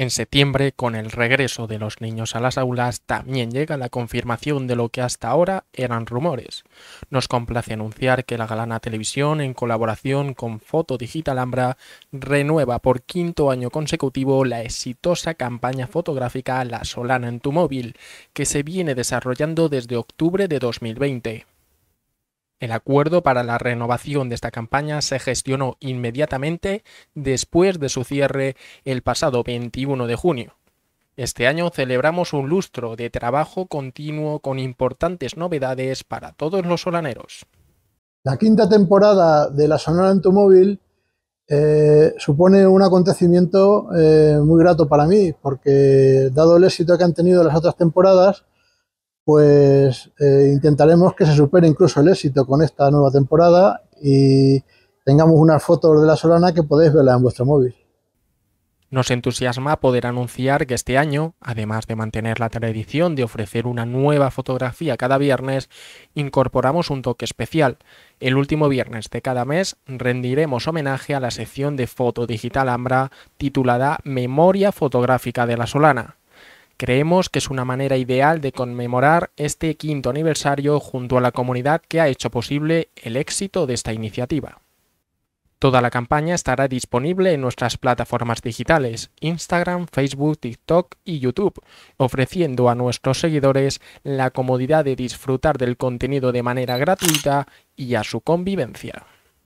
En septiembre, con el regreso de los niños a las aulas, también llega la confirmación de lo que hasta ahora eran rumores. Nos complace anunciar que la Galana Televisión, en colaboración con Foto Digital Ambra, renueva por quinto año consecutivo la exitosa campaña fotográfica La Solana en tu móvil, que se viene desarrollando desde octubre de 2020. El acuerdo para la renovación de esta campaña se gestionó inmediatamente después de su cierre el pasado 21 de junio. Este año celebramos un lustro de trabajo continuo con importantes novedades para todos los solaneros. La quinta temporada de La Sonora en tu móvil eh, supone un acontecimiento eh, muy grato para mí, porque dado el éxito que han tenido las otras temporadas, pues eh, intentaremos que se supere incluso el éxito con esta nueva temporada y tengamos unas fotos de la Solana que podéis verla en vuestro móvil. Nos entusiasma poder anunciar que este año, además de mantener la tradición de ofrecer una nueva fotografía cada viernes, incorporamos un toque especial. El último viernes de cada mes rendiremos homenaje a la sección de foto digital Ambra titulada Memoria fotográfica de la Solana. Creemos que es una manera ideal de conmemorar este quinto aniversario junto a la comunidad que ha hecho posible el éxito de esta iniciativa. Toda la campaña estará disponible en nuestras plataformas digitales, Instagram, Facebook, TikTok y YouTube, ofreciendo a nuestros seguidores la comodidad de disfrutar del contenido de manera gratuita y a su convivencia.